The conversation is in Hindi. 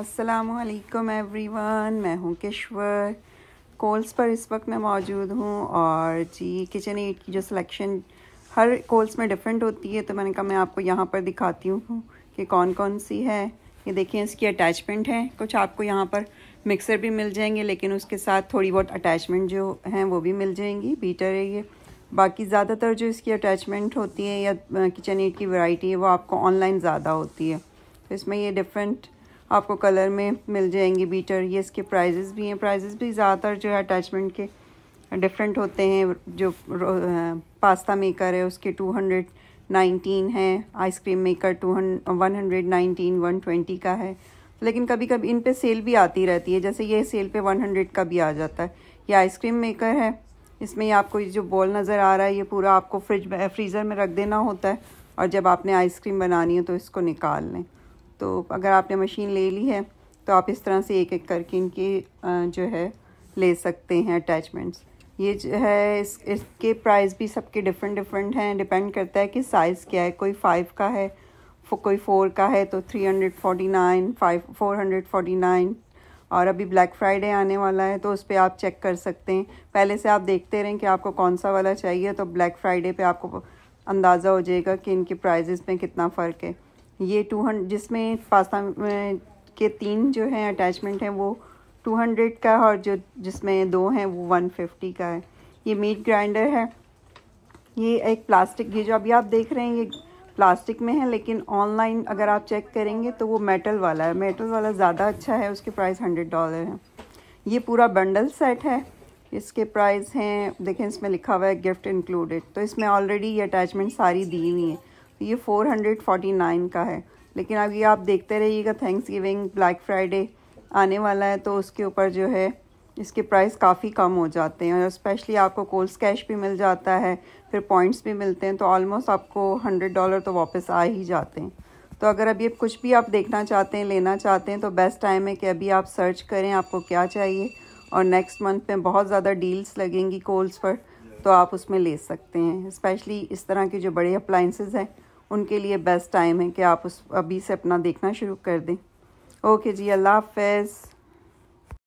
असलकम एवरी वन मैं हूँ किश्वर कोल्स पर इस वक्त मैं मौजूद हूँ और जी किचन एड की जो सिलेक्शन हर कोल्स में डिफरेंट होती है तो मैंने कहा मैं आपको यहाँ पर दिखाती हूँ कि कौन कौन सी है ये देखिए इसकी अटैचमेंट है कुछ आपको यहाँ पर मिक्सर भी मिल जाएंगे लेकिन उसके साथ थोड़ी बहुत अटैचमेंट जो हैं वो भी मिल जाएंगी बीटर है ये बाकी ज़्यादातर जो इसकी अटैचमेंट होती है या किचन एड की वैरायटी है वो आपको ऑनलाइन ज़्यादा होती है तो इसमें ये डिफरेंट आपको कलर में मिल जाएंगी बीटर ये इसके प्राइजेस भी हैं प्राइजेस भी ज़्यादातर जो है अटैचमेंट के डिफरेंट होते हैं जो पास्ता मेकर है उसके टू हंड्रेड नाइनटीन है ice cream maker two one hundred nineteen one twenty का है लेकिन कभी कभी इन पे सेल भी आती रहती है जैसे ये सेल पे वन हंड्रेड का भी आ जाता है ये आइसक्रीम मेकर है इसमें आपको ये जो बॉल नज़र आ रहा है ये पूरा आपको फ्रिज फ्रीज़र में रख देना होता है और जब आपने आइसक्रीम बनानी हो तो इसको निकाल लें तो अगर आपने मशीन ले ली है तो आप इस तरह से एक एक करके इनके जो है ले सकते हैं अटैचमेंट्स ये जो है इस इसके प्राइस भी सबके डिफरेंट डिफरेंट हैं डिपेंड करता है कि साइज़ क्या है कोई फ़ाइव का है कोई फ़ोर का है तो three hundred forty nine five four hundred forty nine और अभी ब्लैक फ्राइडे आने वाला है तो उस पर आप चेक कर सकते हैं पहले से आप देखते रहें कि आपको कौन सा वाला चाहिए तो ब्लैक फ्राइडे पे आपको अंदाज़ा हो जाएगा कि इनके प्राइजेस में कितना फ़र्क है ये टू हंड जिसमें पास्ता अं, के तीन जो हैं अटैचमेंट हैं वो टू हंड्रेड का है और जो जिसमें दो हैं वो वन फिफ्टी का है ये मीट ग्राइंडर है ये एक प्लास्टिक ये जो अभी आप देख रहे हैं ये प्लास्टिक में है लेकिन ऑनलाइन अगर आप चेक करेंगे तो वो मेटल वाला है मेटल वाला ज़्यादा अच्छा है उसके प्राइस हंड्रेड डॉलर है ये पूरा बंडल सेट है इसके प्राइस हैं देखें इसमें लिखा हुआ है गिफ्ट इंक्लूडेड तो इसमें ऑलरेडी ये अटैचमेंट सारी दी हुई है ये 449 का है लेकिन अब ये आप देखते रहिएगा थैंक्स गिविंग ब्लैक फ्राइडे आने वाला है तो उसके ऊपर जो है इसके प्राइस काफ़ी कम हो जाते हैं और स्पेशली आपको कोल्स कैश भी मिल जाता है फिर पॉइंट्स भी मिलते हैं तो ऑलमोस्ट आपको हंड्रेड डॉलर तो वापस आ ही जाते हैं तो अगर अभी कुछ भी आप देखना चाहते हैं लेना चाहते हैं तो बेस्ट टाइम है कि अभी आप सर्च करें आपको क्या चाहिए और नेक्स्ट मंथ में बहुत ज़्यादा डील्स लगेंगी कोल्स पर तो आप उसमें ले सकते हैं स्पेशली इस तरह के जो बड़े अप्लाइंसेज हैं उनके लिए बेस्ट टाइम है कि आप उस अभी से अपना देखना शुरू कर दें ओके जी अल्लाह हाफ